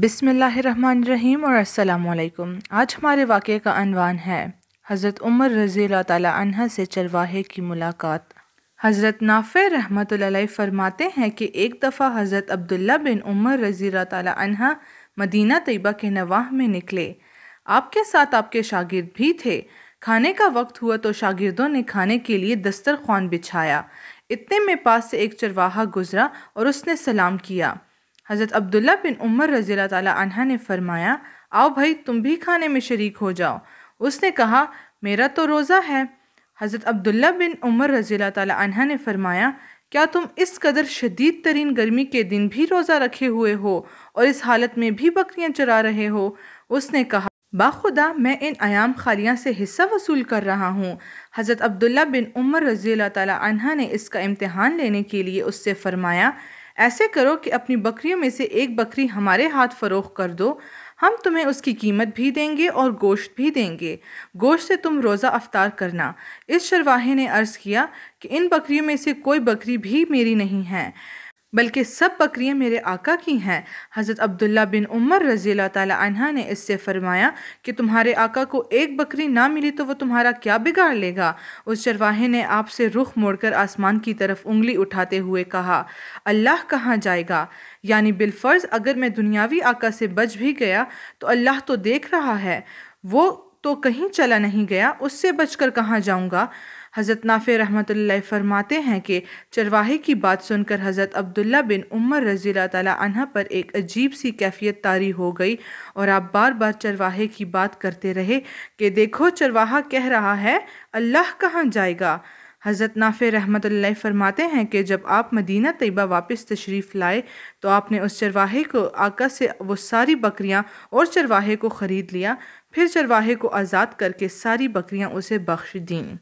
बिसमीम और असलकुम आज हमारे वाक़े का अनवान है हज़रत उमर रज़ी तह से चरवाहे की मुलाकात हज़रत नाफ़ रहमत फ़रमाते हैं कि एक दफ़ा हज़रत अब्दुल्ला बिन उमर रज़ी तह मदीना तयबा के नवाह में निकले आपके साथ आपके शागिर्द भी थे खाने का वक्त हुआ तो शागिर्दों ने खाने के लिए दस्तर बिछाया इतने में पास से एक चरवाहा गुज़रा और उसने सलाम किया हज़रत अब्दुल्ला बिन उमर रज़ी तह ने फरमाया आओ भाई तुम भी खाने में शरीक हो जाओ उसने कहा मेरा तो रोज़ा है हज़रत अब्दुल्ला बिन उमर रज़ी तला ने फरमाया क्या तुम इस कदर शदीद तरीन गर्मी के दिन भी रोज़ा रखे हुए हो और इस हालत में भी बकरियाँ चरा रहे हो उसने कहा बाखुदा मैं इन आयाम खालियाँ से हिस्सा वसूल कर रहा हूँ हज़रत अब्दुल्ला बिन उमर रज़ी तला ने इसका इम्तहान लेने के लिए उससे फ़रमाया ऐसे करो कि अपनी बकरियों में से एक बकरी हमारे हाथ फ़रोख कर दो हम तुम्हें उसकी कीमत भी देंगे और गोश्त भी देंगे गोश्त से तुम रोज़ा अफ्तार करना इस शरवाहे ने अर्ज़ किया कि इन बकरियों में से कोई बकरी भी मेरी नहीं है बल्कि सब बकरियां मेरे आका की हैं हज़रत अब्दुल्ला बिन उमर रज़ी तह ने इससे फरमाया कि तुम्हारे आका को एक बकरी ना मिली तो वह तुम्हारा क्या बिगाड़ लेगा उस चरवाहे ने आपसे रुख मोड़कर आसमान की तरफ उंगली उठाते हुए कहा अल्लाह कहाँ जाएगा यानी बिलफ़र्ज़ अगर मैं दुनियावी आका से बच भी गया तो अल्लाह तो देख रहा है वो तो कहीं चला नहीं गया उससे बच कर कहाँ जाऊँगा हज़रत नाफ़े रहमत फ़रमाते हैं कि चरवाहे की बात सुनकर हज़रत अब्दुल्ला बिन उमर रज़ी तह पर एक अजीब सी कैफियत तारी हो गई और आप बार बार चरवाहे की बात करते रहे कि देखो चरवाहा कह रहा है अल्लाह कहाँ जाएगा हज़रत नाफ़ रहमत फ़रमाते हैं कि जब आप मदीना तयबा वापस तशरीफ़ लाए तो आपने उस चरवाहे को आका से वो सारी बकरियां और चरवाहे को ख़रीद लिया फिर चरवाहे को आज़ाद करके सारी बकरियां उसे बख्श दीं